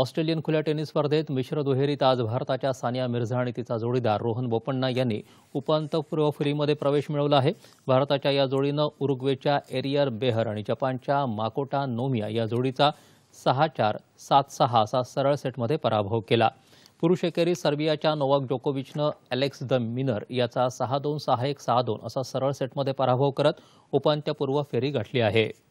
Australian खुल्या tennis स्पर्धेत मिश्र दुहेरीत आज भारताच्या सानिया मिर्झा आणि तिचा जोडीदार रोहन बोपण्णा यांनी उपांत्यपूर्व फेरीमध्ये प्रवेश मिळवला आहे भारताच्या या जोडीनं उरुग्वेच्या एरियर बेहर आणि जपानच्या माकोटा नोमिया या जोडीचा सहा चार सात सहा असा सरळ सेटमध्ये पराभव केला पुरुष एकेरीत सर्बियाच्या नोवाक जोकोविचनं अलेक्स द मिनर याचा सहा दोन सहा एक सहा दोन असा सरळ सेटमध्ये पराभव करत उपांत्यपूर्व फेरी गाठली आहे